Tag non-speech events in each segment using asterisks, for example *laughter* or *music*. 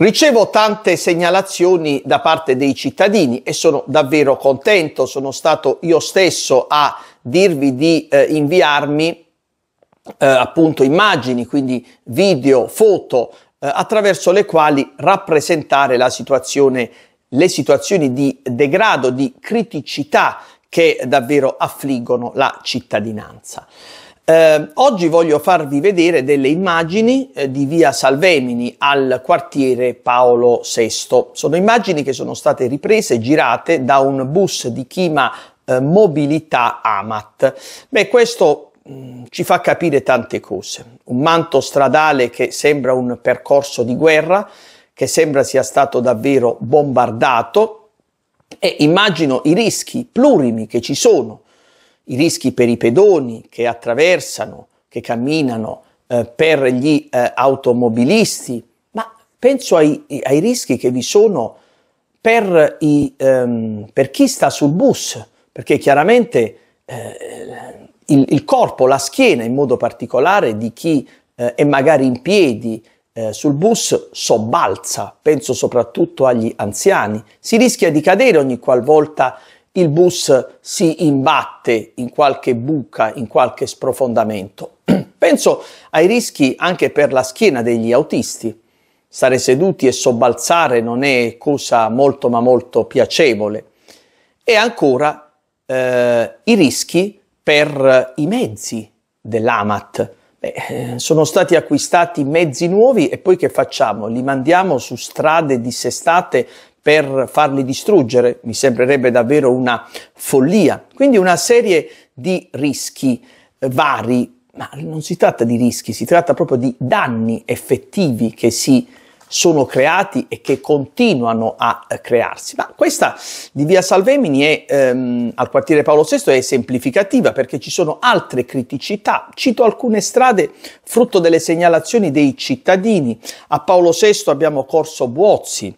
Ricevo tante segnalazioni da parte dei cittadini e sono davvero contento, sono stato io stesso a dirvi di eh, inviarmi eh, appunto immagini, quindi video, foto, eh, attraverso le quali rappresentare la situazione, le situazioni di degrado, di criticità che davvero affliggono la cittadinanza. Eh, oggi voglio farvi vedere delle immagini eh, di via Salvemini al quartiere Paolo VI. Sono immagini che sono state riprese e girate da un bus di Chima eh, Mobilità Amat. Beh, questo mh, mm, ci fa capire tante cose. Un manto stradale che sembra un percorso di guerra, che sembra sia stato davvero bombardato e immagino i rischi plurimi che ci sono i rischi per i pedoni che attraversano, che camminano, eh, per gli eh, automobilisti, ma penso ai, ai, rischi che vi sono per, i, ehm, per, chi sta sul bus, perché chiaramente eh, il, il, corpo, la schiena in modo particolare di chi eh, è magari in piedi eh, sul bus sobbalza, penso soprattutto agli anziani, si rischia di cadere ogni qualvolta il bus si imbatte in qualche buca, in qualche sprofondamento. *clears throat* Penso ai rischi anche per la schiena degli autisti. Stare seduti e sobbalzare non è cosa molto ma molto piacevole. E ancora eh, i rischi per i mezzi dell'AMAT. Beh, eh, sono stati acquistati mezzi nuovi e poi che facciamo? Li mandiamo su strade dissestate per farli distruggere, mi sembrerebbe davvero una follia. Quindi una serie di rischi eh, vari, ma non si tratta di rischi, si tratta proprio di danni effettivi che si sono creati e che continuano a eh, crearsi. Ma questa di Via Salvemini è, ehm, al quartiere Paolo VI è semplificativa perché ci sono altre criticità. Cito alcune strade frutto delle segnalazioni dei cittadini. A Paolo VI abbiamo Corso Buozzi,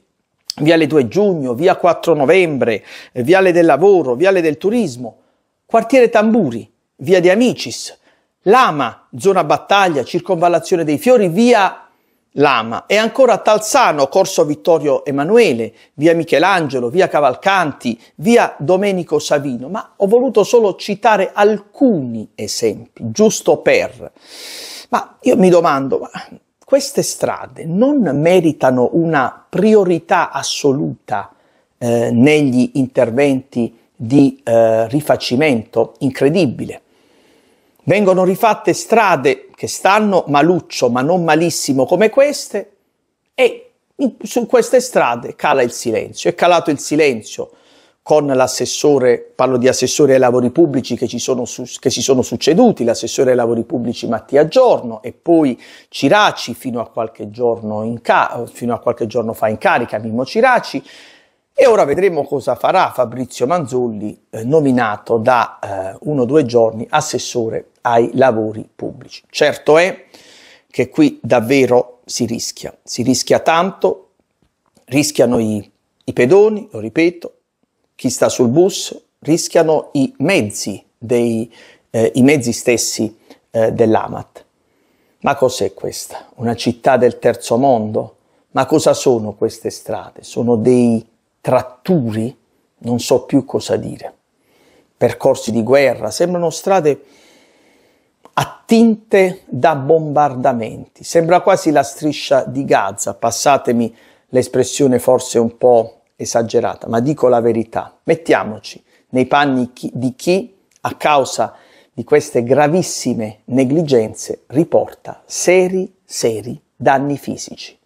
Viale 2 Giugno, Via 4 Novembre, Viale del Lavoro, Viale del Turismo, Quartiere Tamburi, Via De Amicis, Lama, Zona Battaglia, Circonvallazione dei Fiori, Via Lama e ancora Talzano, Corso Vittorio Emanuele, Via Michelangelo, Via Cavalcanti, Via Domenico Savino, ma ho voluto solo citare alcuni esempi, giusto per. Ma io mi domando, ma queste strade non meritano una priorità assoluta eh, negli interventi di eh, rifacimento incredibile. Vengono rifatte strade che stanno maluccio ma non malissimo come queste e in, su queste strade cala il silenzio, è calato il silenzio con l'assessore, parlo di assessore ai lavori pubblici che, sono, che, si sono succeduti, l'assessore ai lavori pubblici Mattia Giorno e poi Ciraci fino a qualche giorno, ca- fino a qualche giorno fa in carica, Mimmo Ciraci. E ora vedremo cosa farà Fabrizio Manzulli, eh, nominato da eh, uno o due giorni assessore ai lavori pubblici. Certo è che qui davvero si rischia, si rischia tanto, rischiano i, i pedoni, lo ripeto, chi sta sul bus, rischiano i mezzi, dei, eh, i mezzi stessi eh, dell'Amat. Ma cos'è questa? Una città del terzo mondo? Ma cosa sono queste strade? Sono dei tratturi? Non so più cosa dire. Percorsi di guerra, sembrano strade attinte da bombardamenti. Sembra quasi la striscia di Gaza, passatemi l'espressione forse un po' esagerata, ma dico la verità. Mettiamoci nei panni chi, di chi, a causa di queste gravissime negligenze, riporta seri, seri danni fisici.